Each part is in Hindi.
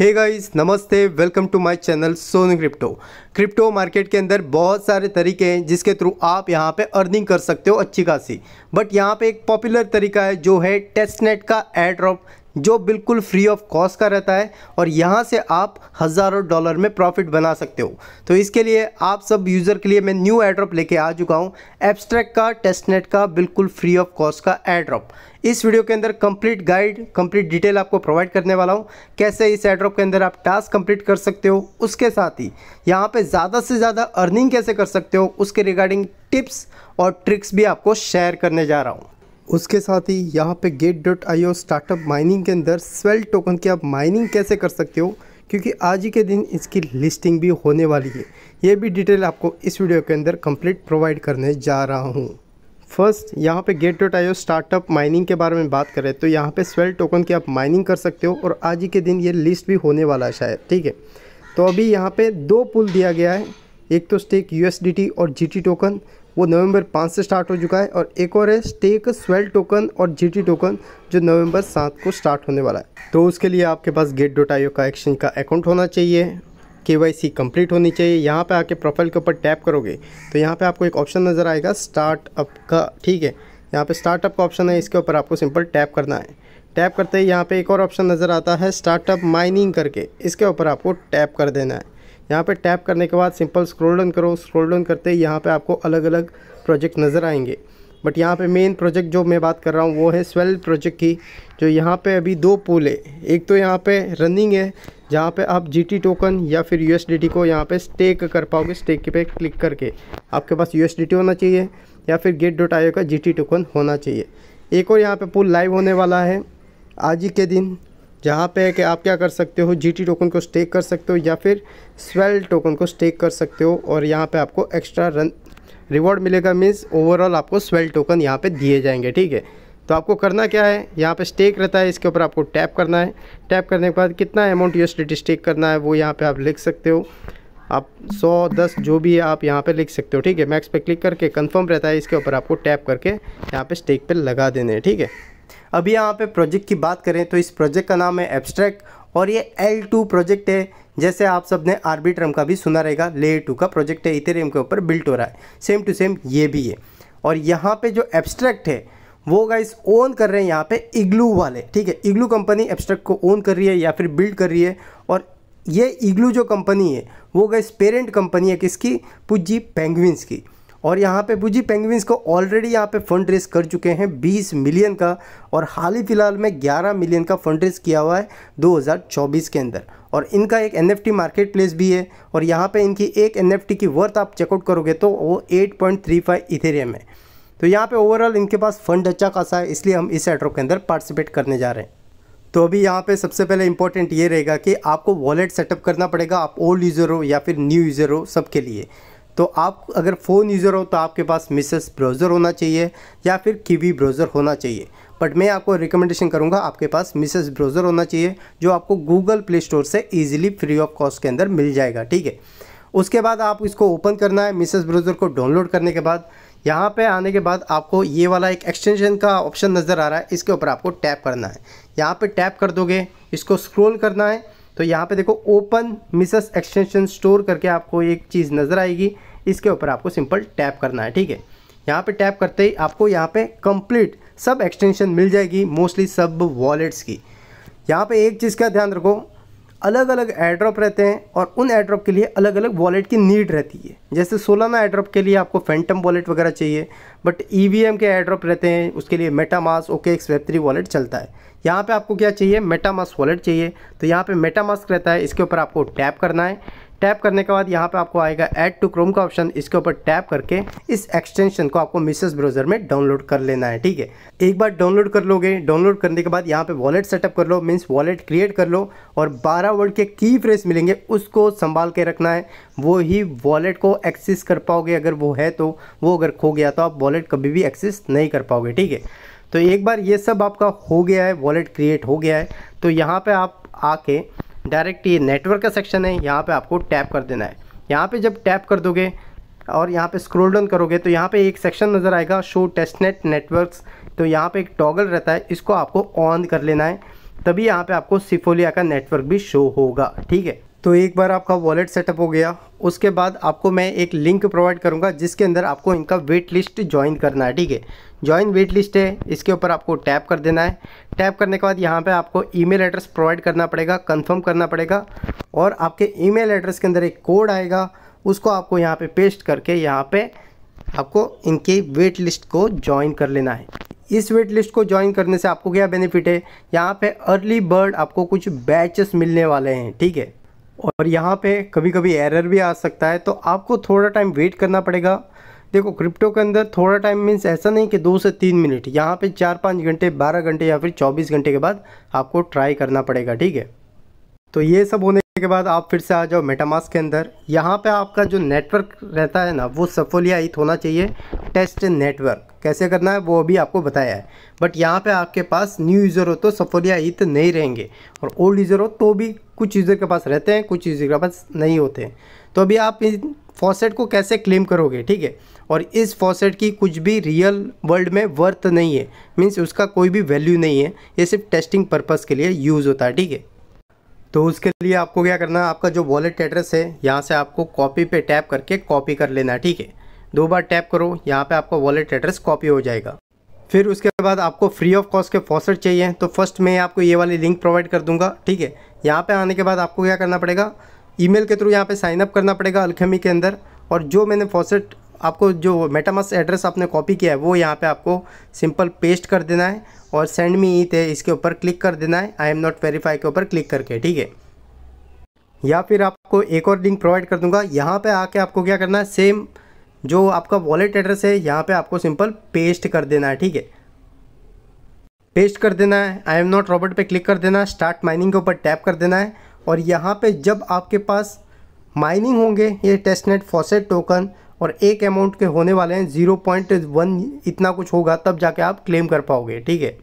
हे गाइस नमस्ते welcome to my channel soon crypto crypto market के अंदर बहुत सारे तरीके हैं जिसके थ्रू आप यहां पे अर्निंग कर सकते हो अच्छी खासी बट यहां पे एक पॉपुलर तरीका है जो है टेस्टनेट का एड्रॉप जो बिल्कुल फ्री ऑफ कॉस्ट का रहता है और यहाँ से आप हज़ारों डॉलर में प्रॉफिट बना सकते हो तो इसके लिए आप सब यूज़र के लिए मैं न्यू एड्रॉप लेके आ चुका हूँ एब्स्ट्रैक्ट का टेस्टनेट का बिल्कुल फ्री ऑफ कॉस्ट का एड्रॉप इस वीडियो के अंदर कंप्लीट गाइड कंप्लीट डिटेल आपको प्रोवाइड करने वाला हूँ कैसे इस एड्रॉप के अंदर आप टास्क कंप्लीट कर सकते हो उसके साथ ही यहाँ पे ज़्यादा से ज़्यादा अर्निंग कैसे कर सकते हो उसके रिगार्डिंग टिप्स और ट्रिक्स भी आपको शेयर करने जा रहा हूँ उसके साथ ही यहाँ पे gate dot I O startup mining के अंदर स्वेल टोकन की आप माइनिंग कैसे कर सकते हो क्योंकि आज ही के दिन इसकी लिस्टिंग भी होने वाली है ये भी डिटेल आपको इस वीडियो के अंदर कंप्लीट प्रोवाइड करने जा रहा हूँ फर्स्ट यहाँ पे gate dot I startup mining के बारे में बात करें तो यहाँ पे स्वेल टोकन की आप माइनिंग कर सकते हो और आज ही के दिन ये लिस्ट भी होने वाला है शायद ठीक है तो अभी यहाँ पे दो पुल दिया गया है एक तो स्टेक यू और जी टोकन वो नवंबर पाँच से स्टार्ट हो चुका है और एक और है स्टेक स्वेल टोकन और जीटी टोकन जो नवंबर सात को स्टार्ट होने वाला है तो उसके लिए आपके पास गेट डोट आईओ का एक्शन का अकाउंट होना चाहिए के वाई सी कम्प्लीट होनी चाहिए यहाँ पे आके प्रोफाइल के ऊपर टैप करोगे तो यहाँ पे आपको एक ऑप्शन नज़र आएगा स्टार्टअप का ठीक है यहाँ पे स्टार्टअप का ऑप्शन है इसके ऊपर आपको सिंपल टैप करना है टैप करते ही यहाँ पे एक और ऑप्शन नज़र आता है स्टार्टअप माइनिंग करके इसके ऊपर आपको टैप कर देना है यहाँ पे टैप करने के बाद सिंपल स्क्रॉल डाउन करो स्क्रॉल डाउन करते ही यहाँ पे आपको अलग अलग प्रोजेक्ट नज़र आएंगे बट यहाँ पे मेन प्रोजेक्ट जो मैं बात कर रहा हूँ वो है स्वेल प्रोजेक्ट की जो यहाँ पे अभी दो पूल है एक तो यहाँ पे रनिंग है जहाँ पे आप जीटी टोकन या फिर यूएसडीटी को यहाँ पे स्टेक कर पाओगे स्टेक पे क्लिक करके आपके पास यूएसडीटी होना चाहिए या फिर गेट डॉट आईओ का जीटी टोकन होना चाहिए एक और यहाँ पर पुल लाइव होने वाला है आज ही के दिन जहाँ पे कि आप क्या कर सकते हो जीटी टोकन को स्टेक कर सकते हो या फिर स्वेल टोकन को स्टेक कर सकते हो और यहाँ पे आपको एक्स्ट्रा रन रिवॉर्ड मिलेगा मीन्स ओवरऑल आपको स्वेल टोकन यहाँ पे दिए जाएंगे ठीक है तो आपको करना क्या है यहाँ पे स्टेक रहता है इसके ऊपर आपको टैप करना है टैप करने के बाद कितना अमाउंट यू स्टेक करना है वो यहाँ पर आप लिख सकते हो आप सौ दस जो भी है आप यहाँ पर लिख सकते हो ठीक है मैक्स पे क्लिक करके कन्फर्म रहता है इसके ऊपर आपको टैप करके यहाँ पर स्टेक पर लगा देने ठीक है अभी यहाँ पे प्रोजेक्ट की बात करें तो इस प्रोजेक्ट का नाम है एब्स्ट्रैक्ट और ये एल टू प्रोजेक्ट है जैसे आप सब ने आर्बिट्रम का भी सुना रहेगा लेयर टू का प्रोजेक्ट है इथेरियम के ऊपर बिल्ट हो रहा है सेम टू सेम ये भी है और यहाँ पे जो एब्स्ट्रैक्ट है वो गाइस ओन कर रहे हैं यहाँ पे इग्लू वाले ठीक है इग्लू कंपनी एब्स्ट्रैक्ट को ओन कर रही है या फिर बिल्ड कर रही है और ये इग्लू जो कंपनी है वो गाइस पेरेंट कंपनी है किसकी पुज्जी पेंगविन्स की और यहाँ पे बुजी पेंगविंस को ऑलरेडी यहाँ पे फंड रेस कर चुके हैं 20 मिलियन का और हाल ही फिलहाल में 11 मिलियन का फंड रेस किया हुआ है 2024 के अंदर और इनका एक एन मार्केट प्लेस भी है और यहाँ पे इनकी एक एन की वर्थ आप चेकआउट करोगे तो वो एट पॉइंट इथेरियम है तो यहाँ पे ओवरऑल इनके पास फंड अच्छा खासा है इसलिए हम इस एड्रो के अंदर पार्टिसिपेट करने जा रहे हैं तो अभी यहाँ पे सबसे पहले इंपॉर्टेंट ये रहेगा कि आपको वॉलेट सेटअप करना पड़ेगा आप ओल्ड यूज़र हो या फिर न्यू यूज़र हो सबके लिए तो आप अगर फ़ोन यूज़र हो तो आपके पास मिसेस ब्राउज़र होना चाहिए या फिर कीवी ब्राउज़र होना चाहिए बट मैं आपको रिकमेंडेशन करूँगा आपके पास मिसेस ब्राउज़र होना चाहिए जो आपको गूगल प्ले स्टोर से ईजिली फ्री ऑफ कॉस्ट के अंदर मिल जाएगा ठीक है उसके बाद आप इसको ओपन करना है मिसेस ब्राउज़र को डाउनलोड करने के बाद यहाँ पे आने के बाद आपको ये वाला एक एक्सटेंशन का ऑप्शन नज़र आ रहा है इसके ऊपर आपको टैप करना है यहाँ पे टैप कर दोगे इसको स्क्रॉल करना है तो यहाँ पे देखो ओपन मिसस एक्सटेंशन स्टोर करके आपको एक चीज़ नज़र आएगी इसके ऊपर आपको सिंपल टैप करना है ठीक है यहाँ पे टैप करते ही आपको यहाँ पे कंप्लीट सब एक्सटेंशन मिल जाएगी मोस्टली सब वॉलेट्स की यहाँ पे एक चीज़ का ध्यान रखो अलग अलग एड्रॉप रहते हैं और उन एड्रॉप के लिए अलग अलग वॉलेट की नीड रहती है जैसे सोलाना एड्रॉप के लिए आपको फैंटम वॉलेट वगैरह चाहिए बट ई e के एड्रॉप रहते हैं उसके लिए MetaMask OKX web three wallet चलता है यहाँ पे आपको क्या चाहिए मेटामास्क वॉलेट चाहिए तो यहाँ पे मेटामास्क रहता है इसके ऊपर आपको टैप करना है टैप करने के बाद यहाँ पे आपको आएगा ऐड टू क्रोम का ऑप्शन इसके ऊपर टैप करके इस एक्सटेंशन को आपको मिसेस ब्राउजर में डाउनलोड कर लेना है ठीक है एक बार डाउनलोड कर लोगे डाउनलोड करने के बाद यहाँ पे वॉलेट सेटअप कर लो मीन्स वॉलेट क्रिएट कर लो और 12 वर्ड के की फ्रेस मिलेंगे उसको संभाल के रखना है वो ही वॉलेट को एक्सेस कर पाओगे अगर वो है तो वो अगर खो गया तो आप वॉलेट कभी भी एक्सेस नहीं कर पाओगे ठीक है तो एक बार ये सब आपका हो गया है वॉलेट क्रिएट हो गया है तो यहाँ पे आप आके डायरेक्ट ये नेटवर्क का सेक्शन है यहाँ पे आपको टैप कर देना है यहाँ पे जब टैप कर दोगे और यहाँ पे स्क्रॉल डाउन करोगे तो यहाँ पे एक सेक्शन नज़र आएगा शो टेस्टनेट नेटवर्क्स तो यहाँ पे एक टॉगल रहता है इसको आपको ऑन कर लेना है तभी यहाँ पर आपको सिफोलिया का नेटवर्क भी शो होगा ठीक है तो एक बार आपका वॉलेट सेटअप हो गया उसके बाद आपको मैं एक लिंक प्रोवाइड करूंगा जिसके अंदर आपको इनका वेट लिस्ट ज्वाइन करना है ठीक है ज्वाइन वेट लिस्ट है इसके ऊपर आपको टैप कर देना है टैप करने के बाद यहाँ पे आपको ईमेल एड्रेस प्रोवाइड करना पड़ेगा कंफर्म करना पड़ेगा और आपके ई एड्रेस के अंदर एक कोड आएगा उसको आपको यहाँ पे पेस्ट करके यहाँ पर आपको इनके वेट लिस्ट को ज्वाइन कर लेना है इस वेट लिस्ट को ज्वाइन करने से आपको क्या बेनिफिट है यहाँ पे अर्ली बर्ड आपको कुछ बैचेस मिलने वाले हैं ठीक है और यहाँ पे कभी कभी एरर भी आ सकता है तो आपको थोड़ा टाइम वेट करना पड़ेगा देखो क्रिप्टो के अंदर थोड़ा टाइम मीन्स ऐसा नहीं कि दो से तीन मिनट यहाँ पे चार पाँच घंटे बारह घंटे या फिर चौबीस घंटे के बाद आपको ट्राई करना पड़ेगा ठीक है तो ये सब होने के बाद आप फिर से आ जाओ मेटामास के अंदर यहाँ पे आपका जो नेटवर्क रहता है ना वो सफोलिया होना चाहिए टेस्ट नेटवर्क कैसे करना है वो अभी आपको बताया है बट यहाँ पे आपके पास न्यू यूज़र हो तो सफोलिया हित नहीं रहेंगे और ओल्ड यूज़र हो तो भी कुछ यूज़र के पास रहते हैं कुछ यूज़र के पास नहीं होते हैं तो अभी आप इन फॉसेट को कैसे क्लेम करोगे ठीक है और इस फॉसेट की कुछ भी रियल वर्ल्ड में वर्थ नहीं है मीन्स उसका कोई भी वैल्यू नहीं है ये सिर्फ टेस्टिंग पर्पज़ के लिए यूज़ होता है ठीक है तो उसके लिए आपको क्या करना है आपका जो वॉलेट एड्रेस है यहाँ से आपको कॉपी पे टैप करके कॉपी कर लेना है ठीक है दो बार टैप करो यहाँ पे आपका वॉलेट एड्रेस कॉपी हो जाएगा फिर उसके बाद आपको फ्री ऑफ कॉस्ट के फॉसेट चाहिए तो फर्स्ट मैं आपको ये वाली लिंक प्रोवाइड कर दूंगा ठीक है यहाँ पे आने के बाद आपको क्या करना पड़ेगा ईमेल के थ्रू यहाँ पे साइन अप करना पड़ेगा अल्खेमी के अंदर और जो मैंने फॉसेट आपको जो मेटामस एड्रेस आपने कॉपी किया है वो यहाँ पे आपको सिंपल पेस्ट कर देना है और सेंड मी ईथ है इसके ऊपर क्लिक कर देना है आई एम नॉट वेरीफाई के ऊपर क्लिक करके ठीक है या फिर आपको एक और लिंक प्रोवाइड कर दूंगा यहाँ पे आके आपको क्या करना है सेम जो आपका वॉलेट एड्रेस है यहाँ पे आपको सिंपल पेस्ट कर देना है ठीक है पेस्ट कर देना है आई एम नॉट रॉबर्ट पे क्लिक कर देना है स्टार्ट माइनिंग के ऊपर टैप कर देना है और यहाँ पे जब आपके पास माइनिंग होंगे ये टेस्टनेट फॉसेट टोकन और एक अमाउंट के होने वाले हैं ज़ीरो पॉइंट वन इतना कुछ होगा तब जाके आप क्लेम कर पाओगे ठीक है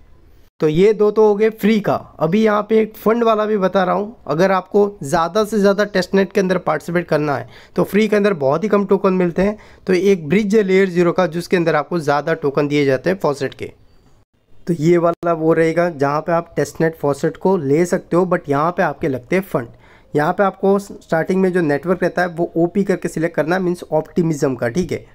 तो ये दो तो हो गए फ्री का अभी यहाँ पे एक फंड वाला भी बता रहा हूँ अगर आपको ज़्यादा से ज़्यादा टेस्टनेट के अंदर पार्टिसिपेट करना है तो फ्री के अंदर बहुत ही कम टोकन मिलते हैं तो एक ब्रिज है लेयर जीरो का जिसके अंदर आपको ज़्यादा टोकन दिए जाते हैं फॉसेट के तो ये वाला वो रहेगा जहाँ पर आप टेस्टनेट फॉसेट को ले सकते हो बट यहाँ पर आपके लगते हैं फंड यहाँ पर आपको स्टार्टिंग में जो नेटवर्क रहता है वो ओ करके सिलेक्ट करना है मीन्स ऑप्टिमिज़म का ठीक है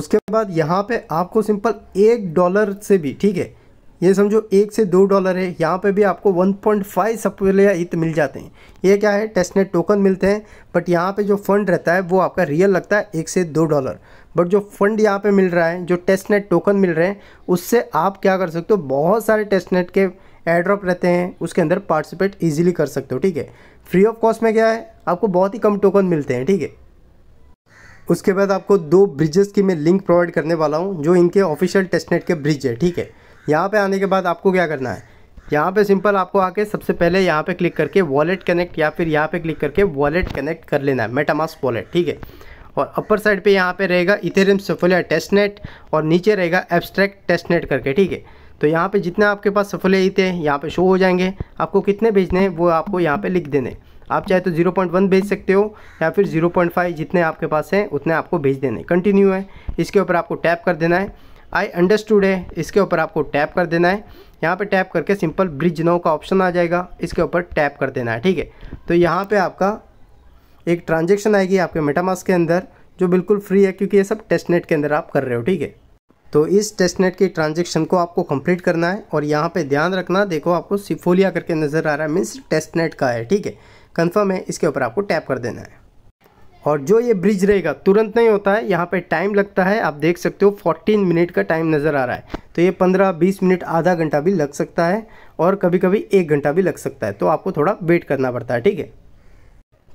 उसके बाद यहाँ पे आपको सिंपल एक डॉलर से भी ठीक है ये समझो एक से दो डॉलर है यहाँ पे भी आपको 1.5 पॉइंट सप्ले हित मिल जाते हैं ये क्या है टेस्टनेट टोकन मिलते हैं बट यहाँ पे जो फंड रहता है वो आपका रियल लगता है एक से दो डॉलर बट जो फंड यहाँ पे मिल रहा है जो टेस्टनेट टोकन मिल रहे हैं उससे आप क्या कर सकते हो बहुत सारे टेस्टनेट के एड्रॉप रहते हैं उसके अंदर पार्टिसिपेट ईजिली कर सकते हो ठीक है फ्री ऑफ कॉस्ट में क्या है आपको बहुत ही कम टोकन मिलते हैं ठीक है उसके बाद आपको दो ब्रिजेस की मैं लिंक प्रोवाइड करने वाला हूँ जो इनके ऑफिशियल टेस्टनेट के ब्रिज है ठीक है यहाँ पे आने के बाद आपको क्या करना है यहाँ पे सिंपल आपको आके सबसे पहले यहाँ पे क्लिक करके वॉलेट कनेक्ट या फिर यहाँ पे क्लिक करके वॉलेट कनेक्ट कर लेना है मेटामास वॉलेट ठीक है और अपर साइड पे यहाँ पे रहेगा इथेरियम सफोलिया टेस्टनेट और नीचे रहेगा एब्स्ट्रैक्ट टेस्टनेट करके ठीक है तो यहाँ पे जितना आपके पास सफोलिया इतें हैं यहाँ पर शो हो जाएंगे आपको कितने भेजने हैं वो आपको यहाँ पर लिख देने आप चाहे तो 0.1 भेज सकते हो या फिर 0.5 जितने आपके पास हैं उतने आपको भेज देने कंटिन्यू है इसके ऊपर आपको टैप कर देना है आई अंडरस्टूड है इसके ऊपर आपको टैप कर देना है यहाँ पे टैप करके सिंपल ब्रिज नो का ऑप्शन आ जाएगा इसके ऊपर टैप कर देना है ठीक है तो यहाँ पे आपका एक ट्रांजेक्शन आएगी आपके मेटामास के अंदर जो बिल्कुल फ्री है क्योंकि ये सब टेस्टनेट के अंदर आप कर रहे हो ठीक है तो इस टेस्टनेट की ट्रांजेक्शन को आपको कंप्लीट करना है और यहाँ पे ध्यान रखना देखो आपको सिफोलिया करके नज़र आ रहा है मीन्स टेस्टनेट का है ठीक है कंफर्म है इसके ऊपर आपको टैप कर देना है और जो ये ब्रिज रहेगा तुरंत नहीं होता है यहाँ पे टाइम लगता है आप देख सकते हो 14 मिनट का टाइम नज़र आ रहा है तो ये 15-20 मिनट आधा घंटा भी लग सकता है और कभी कभी एक घंटा भी लग सकता है तो आपको थोड़ा वेट करना पड़ता है ठीक है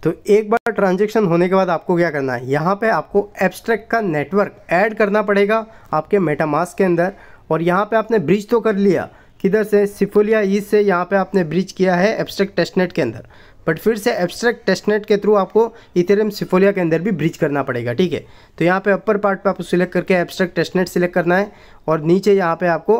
तो एक बार ट्रांजेक्शन होने के बाद आपको क्या करना है यहाँ पर आपको एब्स्ट्रैक्ट का नेटवर्क ऐड करना पड़ेगा आपके मेटामास के अंदर और यहाँ पर आपने ब्रिज तो कर लिया किधर से सिफोलिया ईज से यहाँ पे आपने ब्रिज किया है एब्स्ट्रैक्ट टेस्टनेट के अंदर बट फिर से एब्स्ट्रैक्ट टेस्टनेट के थ्रू आपको इथेरियम सिफोलिया के अंदर भी ब्रिज करना पड़ेगा ठीक है तो यहाँ पे अपर पार्ट पे आपको सिलेक्ट करके एब्स्ट्रैक्ट टेस्टनेट सिलेक्ट करना है और नीचे यहाँ पे आपको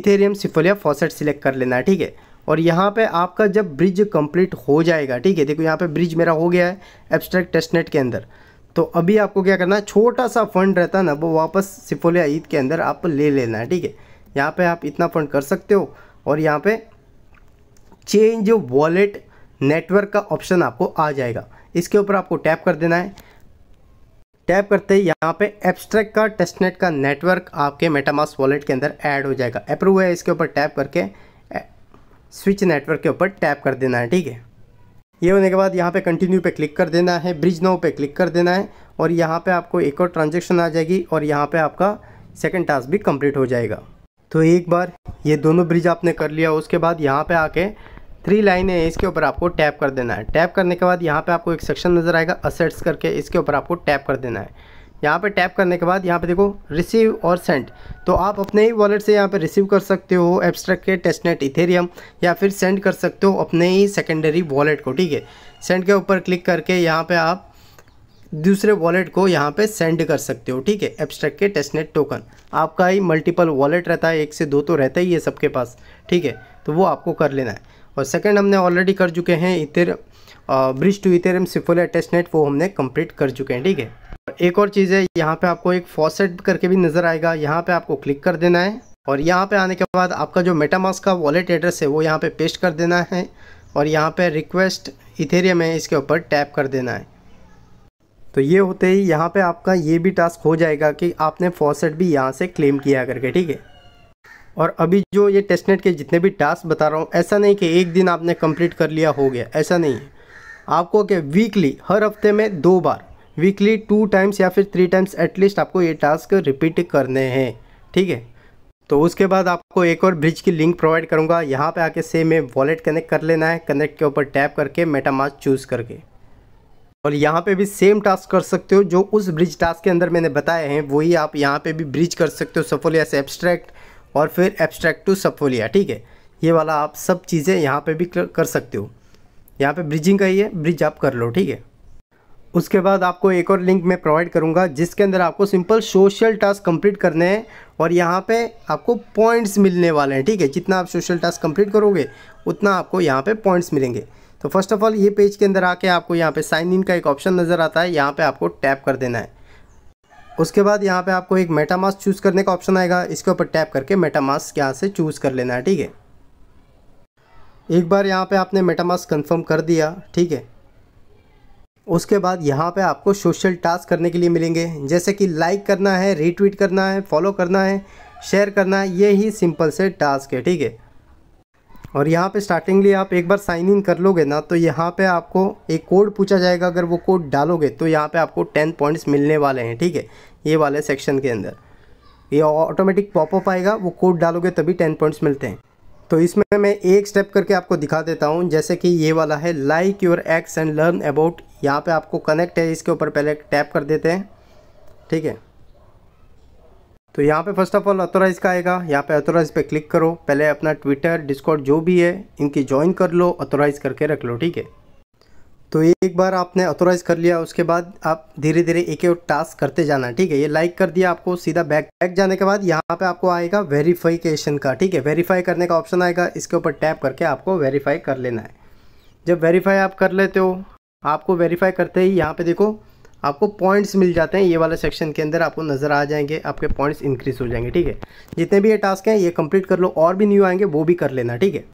इथेरियम सिफोलिया फॉसेट सिलेक्ट कर लेना है ठीक है और यहाँ पर आपका जब ब्रिज कम्प्लीट हो जाएगा ठीक है देखो यहाँ पर ब्रिज मेरा हो गया है एब्स्ट्रैक्ट टेस्टनेट के अंदर तो अभी आपको क्या करना है छोटा सा फंड रहता है ना वो वापस सिफोलिया ईद के अंदर आप ले लेना है ठीक है यहाँ पे आप इतना फंड कर सकते हो और यहाँ पे चेंज वॉलेट नेटवर्क का ऑप्शन आपको आ जाएगा इसके ऊपर आपको टैप कर देना है टैप करते ही यहाँ पे एब्स्ट्रैक्ट का टेस्टनेट का नेटवर्क आपके मेटामास वॉलेट के अंदर ऐड हो जाएगा अप्रूव है इसके ऊपर टैप करके स्विच नेटवर्क के ऊपर टैप कर देना है ठीक है ये होने के बाद यहाँ पे कंटिन्यू पे क्लिक कर देना है ब्रिज नाउ पे क्लिक कर देना है और यहाँ पे आपको एक और ट्रांजेक्शन आ जाएगी और यहाँ पे आपका सेकंड टास्क भी कंप्लीट हो जाएगा तो एक बार ये दोनों ब्रिज आपने कर लिया उसके बाद यहाँ पे आके थ्री लाइन है इसके ऊपर आपको टैप कर देना है टैप करने के बाद यहाँ पे आपको एक सेक्शन नज़र आएगा असेट्स करके इसके ऊपर आपको टैप कर देना है यहाँ पे टैप करने के बाद यहाँ पे देखो रिसीव और सेंड तो आप अपने ही वॉलेट से यहाँ पे रिसीव कर सकते हो एब्स्ट्रैक्ट के टेस्टनेट इथेरियम या फिर सेंड कर सकते हो अपने ही सेकेंडरी वॉलेट को ठीक है सेंड के ऊपर क्लिक करके यहाँ पे आप दूसरे वॉलेट को यहाँ पे सेंड कर सकते हो ठीक है एब्स्ट्रैक्ट के टेस्टनेट टोकन आपका ही मल्टीपल वॉलेट रहता है एक से दो तो रहता ही है सबके पास ठीक है तो वो आपको कर लेना है और सेकंड हमने ऑलरेडी कर चुके हैं ether bridge to Ethereum Sepolia testnet वो हमने कंप्लीट कर चुके हैं ठीक है एक और चीज़ है यहाँ पे आपको एक फॉसेट करके भी नज़र आएगा यहाँ पे आपको क्लिक कर देना है और यहाँ पे आने के बाद आपका जो मेटामास का वॉलेट एड्रेस है वो यहाँ पे पेस्ट कर देना है और यहाँ पे रिक्वेस्ट इथेरियम है इसके ऊपर टैप कर देना है तो ये होते ही यहाँ पे आपका ये भी टास्क हो जाएगा कि आपने फॉसेट भी यहाँ से क्लेम किया करके ठीक है और अभी जो ये टेस्टनेट के जितने भी टास्क बता रहा हूँ ऐसा नहीं कि एक दिन आपने कंप्लीट कर लिया हो गया ऐसा नहीं है आपको क्या वीकली हर हफ्ते में दो बार वीकली टू टाइम्स या फिर थ्री टाइम्स एटलीस्ट आपको ये टास्क रिपीट करने हैं ठीक है तो उसके बाद आपको एक और ब्रिज की लिंक प्रोवाइड करूँगा यहाँ पर आके सेम में वॉलेट कनेक्ट कर लेना है कनेक्ट के ऊपर टैप करके मेटामास चूज़ करके और यहाँ पे भी सेम टास्क कर सकते हो जो उस ब्रिज टास्क के अंदर मैंने बताए हैं वही आप यहाँ पे भी ब्रिज कर सकते हो सफोलिया से एब्स्ट्रैक्ट और फिर एब्स्ट्रैक्ट टू सफोलिया ठीक है ये वाला आप सब चीज़ें यहाँ पे भी कर सकते हो यहाँ पे ब्रिजिंग का ही है ब्रिज आप कर लो ठीक है उसके बाद आपको एक और लिंक मैं प्रोवाइड करूँगा जिसके अंदर आपको सिंपल सोशल टास्क कम्प्लीट करने हैं और यहाँ पर आपको पॉइंट्स मिलने वाले हैं ठीक है जितना आप सोशल टास्क कम्प्लीट करोगे उतना आपको यहाँ पर पॉइंट्स मिलेंगे तो फर्स्ट ऑफ ऑल ये पेज के अंदर आके आपको यहाँ पे साइन इन का एक ऑप्शन नज़र आता है यहाँ पे आपको टैप कर देना है उसके बाद यहाँ पे आपको एक मेटामास चूज़ करने का ऑप्शन आएगा इसके ऊपर टैप करके मेटामास यहाँ से चूज़ कर लेना है ठीक है एक बार यहाँ पे आपने मेटामास्क कंफर्म कर दिया ठीक है उसके बाद यहाँ पे आपको सोशल टास्क करने के लिए मिलेंगे जैसे कि लाइक करना है रीट्वीट करना है फॉलो करना है शेयर करना है ये ही सिंपल से टास्क है ठीक है और यहाँ पे स्टार्टिंगली आप एक बार साइन इन कर लोगे ना तो यहाँ पे आपको एक कोड पूछा जाएगा अगर वो कोड डालोगे तो यहाँ पे आपको टेन पॉइंट्स मिलने वाले हैं ठीक है ये वाले सेक्शन के अंदर ये ऑटोमेटिक पॉपअप आएगा वो कोड डालोगे तभी टेन पॉइंट्स मिलते हैं तो इसमें मैं एक स्टेप करके आपको दिखा देता हूँ जैसे कि ये वाला है like your X and learn about यहाँ पर आपको कनेक्ट है इसके ऊपर पहले टैप कर देते हैं ठीक है तो यहाँ पे फर्स्ट ऑफ ऑल ऑथोराइज का आएगा यहाँ पे ऑथोराइज पे क्लिक करो पहले अपना ट्विटर डिस्कॉर्ड जो भी है इनकी ज्वाइन कर लो ऑथोराइज करके रख लो ठीक है तो एक बार आपने ऑथोराइज कर लिया उसके बाद आप धीरे धीरे एक एक टास्क करते जाना ठीक है ये लाइक कर दिया आपको सीधा बैक बैक जाने के बाद यहाँ पे आपको आएगा वेरीफिकेशन का ठीक है वेरीफाई करने का ऑप्शन आएगा इसके ऊपर टैप करके आपको वेरीफाई कर लेना है जब वेरीफाई आप कर लेते हो आपको वेरीफाई करते ही यहाँ पे देखो आपको पॉइंट्स मिल जाते हैं ये वाला सेक्शन के अंदर आपको नज़र आ जाएंगे आपके पॉइंट्स इंक्रीज़ हो जाएंगे ठीक है जितने भी ये टास्क हैं ये कंप्लीट कर लो और भी न्यू आएंगे वो भी कर लेना ठीक है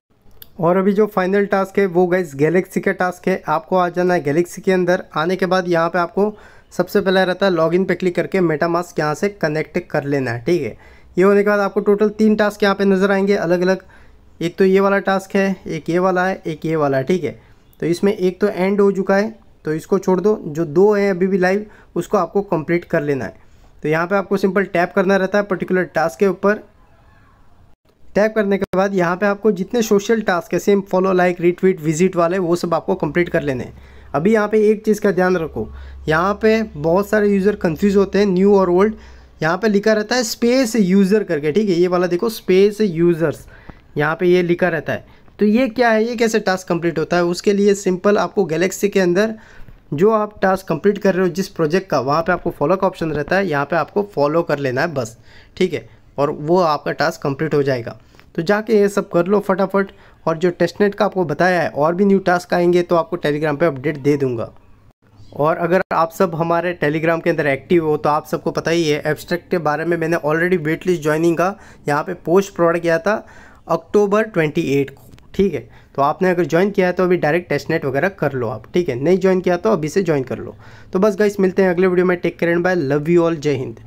और अभी जो फाइनल टास्क है वो गैस गैलेक्सी का टास्क है आपको आ जाना है गैलेक्सी के अंदर आने के बाद यहाँ पर आपको सबसे पहला रहता है इन पर क्लिक करके मेटा मास्क यहाँ से कनेक्ट कर लेना है ठीक है ये होने के बाद आपको टोटल तीन टास्क यहाँ पर नज़र आएंगे अलग अलग एक तो ये वाला टास्क है एक ये वाला है एक ये वाला है ठीक है तो इसमें एक तो एंड हो चुका है तो इसको छोड़ दो जो दो हैं अभी भी लाइव उसको आपको कंप्लीट कर लेना है तो यहाँ पे आपको सिंपल टैप करना रहता है पर्टिकुलर टास्क के ऊपर टैप करने के बाद यहाँ पे आपको जितने सोशल टास्क है same follow like retweet visit वाले वो सब आपको कंप्लीट कर लेने हैं अभी यहाँ पे एक चीज़ का ध्यान रखो यहाँ पे बहुत सारे यूज़र कन्फ्यूज़ होते हैं न्यू और ओल्ड यहाँ पे लिखा रहता है स्पेस यूज़र करके ठीक है ये वाला देखो स्पेस यूज़र्स यहाँ पे ये लिखा रहता है तो ये क्या है ये कैसे टास्क कंप्लीट होता है उसके लिए सिंपल आपको गैलेक्सी के अंदर जो आप टास्क कंप्लीट कर रहे हो जिस प्रोजेक्ट का वहाँ पे आपको फॉलो का ऑप्शन रहता है यहाँ पे आपको फॉलो कर लेना है बस ठीक है और वो आपका टास्क कंप्लीट हो जाएगा तो जाके ये सब कर लो फटाफट और जो टेस्टनेट का आपको बताया है और भी न्यू टास्क आएंगे तो आपको टेलीग्राम पर अपडेट दे दूँगा और अगर आप सब हमारे टेलीग्राम के अंदर एक्टिव हो तो आप सबको पता ही है एब्स्ट्रैक्ट के बारे में मैंने ऑलरेडी वेट लिस्ट ज्वाइनिंग का यहाँ पर पोस्ट प्रोवाइड किया था अक्टूबर 28 को ठीक है तो आपने अगर ज्वाइन किया है तो अभी डायरेक्ट टेस्ट नेट वगैरह कर लो आप ठीक है नहीं ज्वाइन किया तो अभी से ज्वाइन कर लो तो बस गाइस मिलते हैं अगले वीडियो में take care and bye love you all जय हिंद